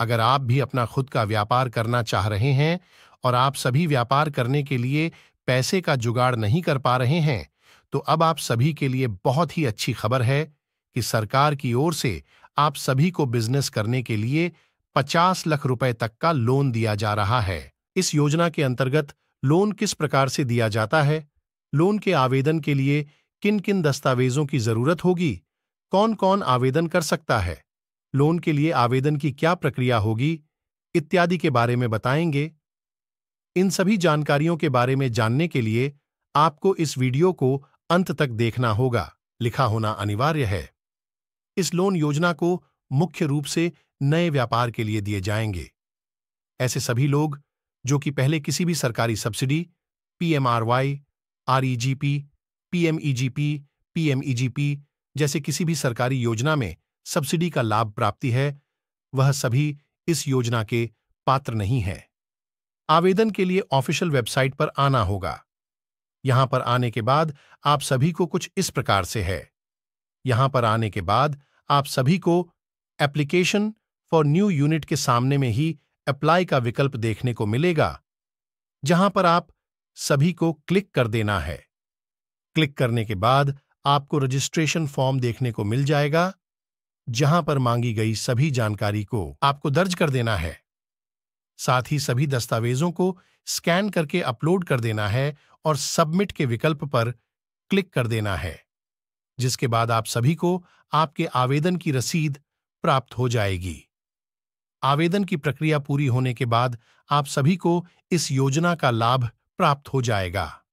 अगर आप भी अपना खुद का व्यापार करना चाह रहे हैं और आप सभी व्यापार करने के लिए पैसे का जुगाड़ नहीं कर पा रहे हैं तो अब आप सभी के लिए बहुत ही अच्छी खबर है कि सरकार की ओर से आप सभी को बिजनेस करने के लिए 50 लाख रुपए तक का लोन दिया जा रहा है इस योजना के अंतर्गत लोन किस प्रकार से दिया जाता है लोन के आवेदन के लिए किन किन दस्तावेजों की जरूरत होगी कौन कौन आवेदन कर सकता है लोन के लिए आवेदन की क्या प्रक्रिया होगी इत्यादि के बारे में बताएंगे इन सभी जानकारियों के बारे में जानने के लिए आपको इस वीडियो को अंत तक देखना होगा लिखा होना अनिवार्य है इस लोन योजना को मुख्य रूप से नए व्यापार के लिए दिए जाएंगे ऐसे सभी लोग जो कि पहले किसी भी सरकारी subsidy PMRY REGP PMEGP PMEGP जैसे किसी भी सरकारी योजना में सब्सिडी का लाभ प्राप्ति है वह सभी इस योजना के पात्र नहीं है आवेदन के लिए ऑफिशियल वेबसाइट पर आना होगा यहां पर आने के बाद आप सभी को कुछ इस प्रकार से है यहां पर आने के बाद आप सभी को एप्लीकेशन फॉर न्यू यूनिट के सामने में ही अप्लाई का विकल्प देखने को मिलेगा जहां पर आप सभी को क्लिक कर देना है क्लिक करने के बाद आपको रजिस्ट्रेशन फॉर्म देखने को मिल जाएगा जहां पर मांगी गई सभी जानकारी को आपको दर्ज कर देना है साथ ही सभी दस्तावेजों को स्कैन करके अपलोड कर देना है और सबमिट के विकल्प पर क्लिक कर देना है जिसके बाद आप सभी को आपके आवेदन की रसीद प्राप्त हो जाएगी आवेदन की प्रक्रिया पूरी होने के बाद आप सभी को इस योजना का लाभ प्राप्त हो जाएगा